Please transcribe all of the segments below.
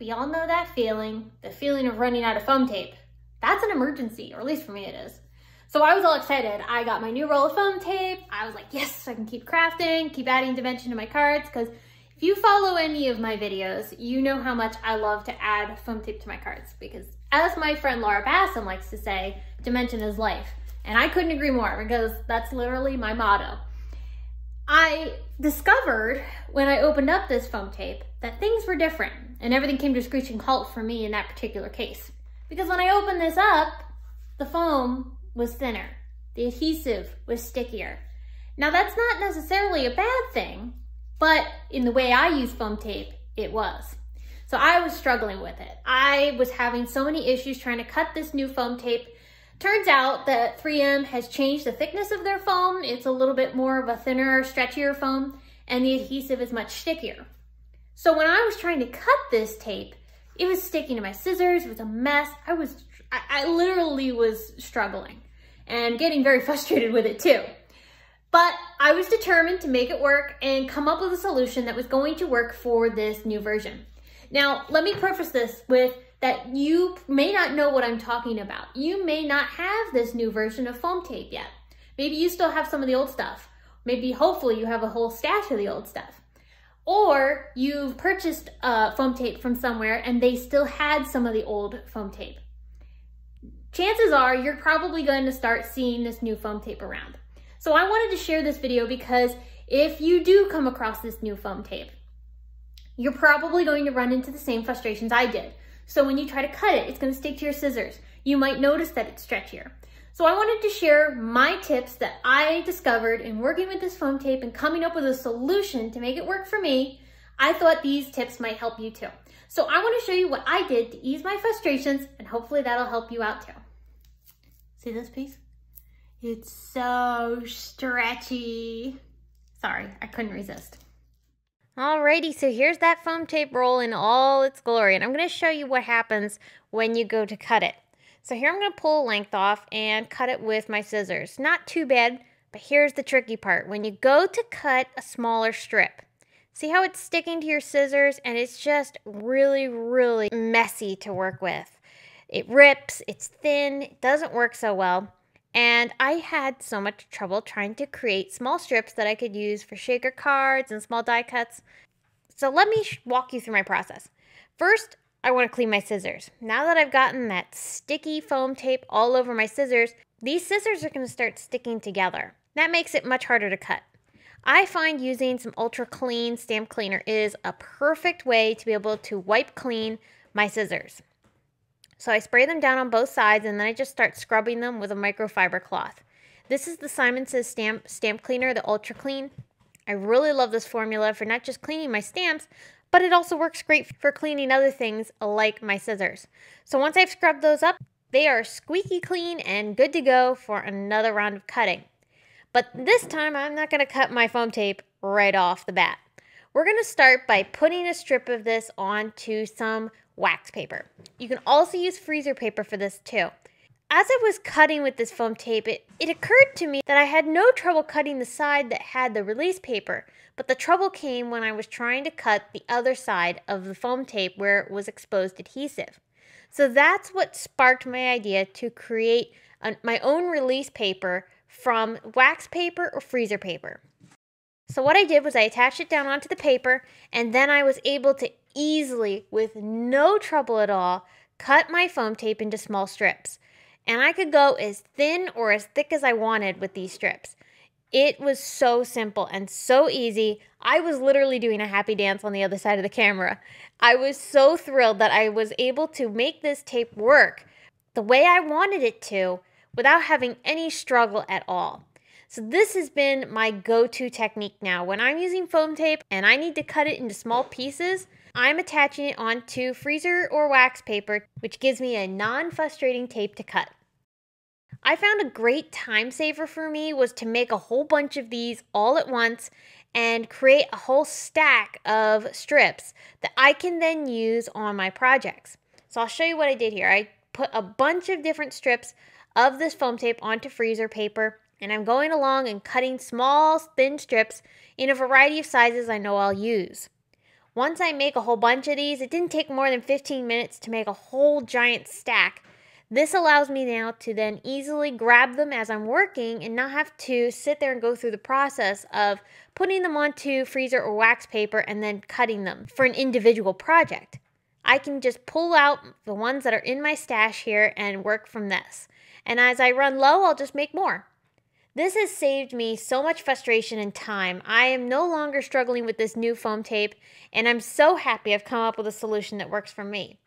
We all know that feeling, the feeling of running out of foam tape. That's an emergency, or at least for me it is. So I was all excited. I got my new roll of foam tape. I was like, yes, I can keep crafting, keep adding dimension to my cards. Cause if you follow any of my videos, you know how much I love to add foam tape to my cards because as my friend Laura Bassam likes to say, dimension is life. And I couldn't agree more because that's literally my motto. I discovered when I opened up this foam tape that things were different and everything came to a screeching halt for me in that particular case. Because when I opened this up, the foam was thinner. The adhesive was stickier. Now that's not necessarily a bad thing, but in the way I use foam tape, it was. So I was struggling with it. I was having so many issues trying to cut this new foam tape Turns out that 3M has changed the thickness of their foam. It's a little bit more of a thinner, stretchier foam, and the adhesive is much stickier. So when I was trying to cut this tape, it was sticking to my scissors, it was a mess. I was, I, I literally was struggling and getting very frustrated with it too. But I was determined to make it work and come up with a solution that was going to work for this new version. Now, let me preface this with that you may not know what I'm talking about. You may not have this new version of foam tape yet. Maybe you still have some of the old stuff. Maybe hopefully you have a whole stash of the old stuff. Or you've purchased uh, foam tape from somewhere and they still had some of the old foam tape. Chances are you're probably going to start seeing this new foam tape around. So I wanted to share this video because if you do come across this new foam tape, you're probably going to run into the same frustrations I did, so when you try to cut it, it's gonna stick to your scissors. You might notice that it's stretchier. So I wanted to share my tips that I discovered in working with this foam tape and coming up with a solution to make it work for me. I thought these tips might help you too. So I wanna show you what I did to ease my frustrations and hopefully that'll help you out too. See this piece? It's so stretchy. Sorry, I couldn't resist. Alrighty, so here's that foam tape roll in all its glory, and I'm going to show you what happens when you go to cut it. So here I'm going to pull length off and cut it with my scissors. Not too bad, but here's the tricky part. When you go to cut a smaller strip, see how it's sticking to your scissors and it's just really, really messy to work with. It rips, it's thin, it doesn't work so well. And I had so much trouble trying to create small strips that I could use for shaker cards and small die cuts. So let me walk you through my process. First, I want to clean my scissors. Now that I've gotten that sticky foam tape all over my scissors, these scissors are going to start sticking together. That makes it much harder to cut. I find using some ultra clean stamp cleaner is a perfect way to be able to wipe clean my scissors. So I spray them down on both sides and then I just start scrubbing them with a microfiber cloth. This is the Simon Says Stamp, stamp Cleaner, the Ultra Clean. I really love this formula for not just cleaning my stamps, but it also works great for cleaning other things like my scissors. So once I've scrubbed those up, they are squeaky clean and good to go for another round of cutting. But this time I'm not going to cut my foam tape right off the bat. We're going to start by putting a strip of this onto some wax paper. You can also use freezer paper for this too. As I was cutting with this foam tape, it, it occurred to me that I had no trouble cutting the side that had the release paper, but the trouble came when I was trying to cut the other side of the foam tape where it was exposed adhesive. So that's what sparked my idea to create an, my own release paper from wax paper or freezer paper. So what I did was I attached it down onto the paper and then I was able to easily, with no trouble at all, cut my foam tape into small strips. And I could go as thin or as thick as I wanted with these strips. It was so simple and so easy. I was literally doing a happy dance on the other side of the camera. I was so thrilled that I was able to make this tape work the way I wanted it to without having any struggle at all. So this has been my go-to technique now. When I'm using foam tape and I need to cut it into small pieces, I'm attaching it onto freezer or wax paper, which gives me a non-frustrating tape to cut. I found a great time saver for me was to make a whole bunch of these all at once and create a whole stack of strips that I can then use on my projects. So I'll show you what I did here. I put a bunch of different strips of this foam tape onto freezer paper and I'm going along and cutting small, thin strips in a variety of sizes I know I'll use. Once I make a whole bunch of these, it didn't take more than 15 minutes to make a whole giant stack. This allows me now to then easily grab them as I'm working and not have to sit there and go through the process of putting them onto freezer or wax paper and then cutting them for an individual project. I can just pull out the ones that are in my stash here and work from this. And as I run low, I'll just make more. This has saved me so much frustration and time. I am no longer struggling with this new foam tape, and I'm so happy I've come up with a solution that works for me.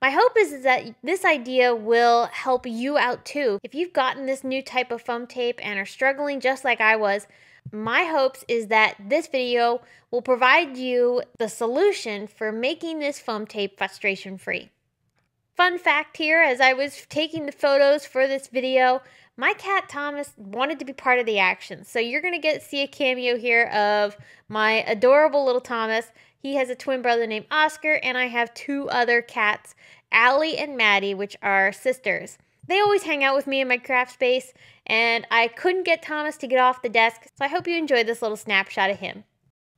My hope is, is that this idea will help you out too. If you've gotten this new type of foam tape and are struggling just like I was, my hopes is that this video will provide you the solution for making this foam tape frustration free. Fun fact here, as I was taking the photos for this video, my cat Thomas wanted to be part of the action. So you're going to get see a cameo here of my adorable little Thomas. He has a twin brother named Oscar, and I have two other cats, Allie and Maddie, which are sisters. They always hang out with me in my craft space, and I couldn't get Thomas to get off the desk, so I hope you enjoyed this little snapshot of him.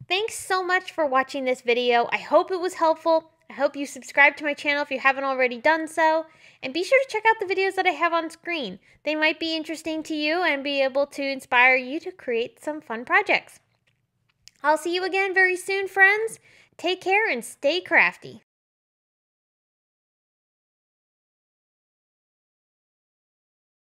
Thanks so much for watching this video. I hope it was helpful. I hope you subscribe to my channel if you haven't already done so. And be sure to check out the videos that I have on screen. They might be interesting to you and be able to inspire you to create some fun projects. I'll see you again very soon, friends. Take care and stay crafty.